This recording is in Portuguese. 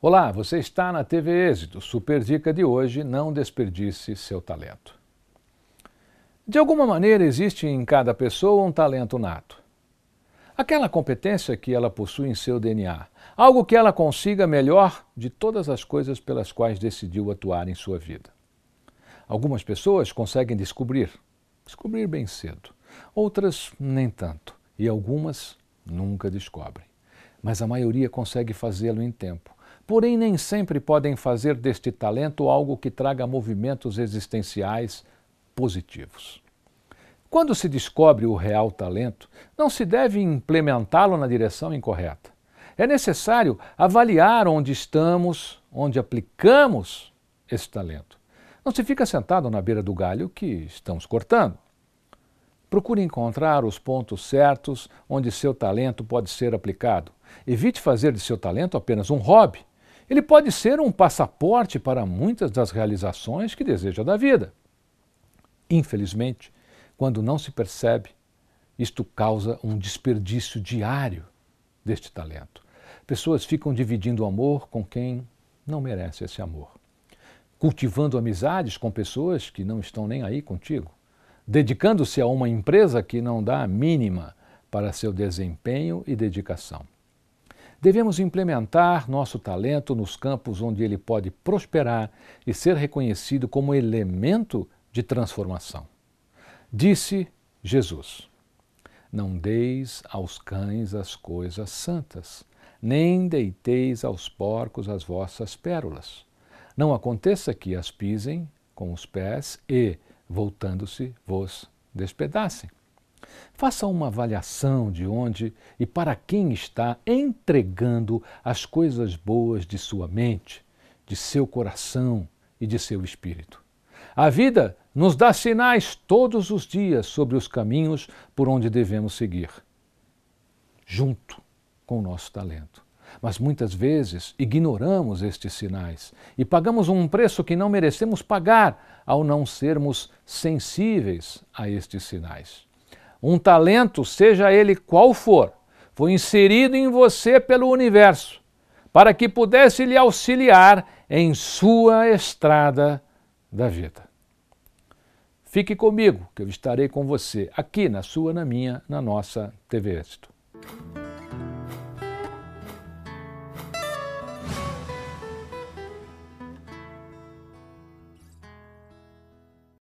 Olá, você está na TV Êxito. Super dica de hoje: não desperdice seu talento. De alguma maneira, existe em cada pessoa um talento nato. Aquela competência que ela possui em seu DNA, algo que ela consiga melhor de todas as coisas pelas quais decidiu atuar em sua vida. Algumas pessoas conseguem descobrir, descobrir bem cedo. Outras, nem tanto. E algumas nunca descobrem. Mas a maioria consegue fazê-lo em tempo. Porém, nem sempre podem fazer deste talento algo que traga movimentos existenciais positivos. Quando se descobre o real talento, não se deve implementá-lo na direção incorreta. É necessário avaliar onde estamos, onde aplicamos esse talento. Não se fica sentado na beira do galho que estamos cortando. Procure encontrar os pontos certos onde seu talento pode ser aplicado. Evite fazer de seu talento apenas um hobby. Ele pode ser um passaporte para muitas das realizações que deseja da vida. Infelizmente, quando não se percebe, isto causa um desperdício diário deste talento. Pessoas ficam dividindo o amor com quem não merece esse amor cultivando amizades com pessoas que não estão nem aí contigo, dedicando-se a uma empresa que não dá a mínima para seu desempenho e dedicação. Devemos implementar nosso talento nos campos onde ele pode prosperar e ser reconhecido como elemento de transformação. Disse Jesus: Não deis aos cães as coisas santas, nem deiteis aos porcos as vossas pérolas não aconteça que as pisem com os pés e, voltando-se, vos despedacem. Faça uma avaliação de onde e para quem está entregando as coisas boas de sua mente, de seu coração e de seu espírito. A vida nos dá sinais todos os dias sobre os caminhos por onde devemos seguir, junto com o nosso talento. Mas muitas vezes ignoramos estes sinais e pagamos um preço que não merecemos pagar ao não sermos sensíveis a estes sinais. Um talento, seja ele qual for, foi inserido em você pelo universo para que pudesse lhe auxiliar em sua estrada da vida. Fique comigo, que eu estarei com você aqui na sua, na minha, na nossa TV Êxito.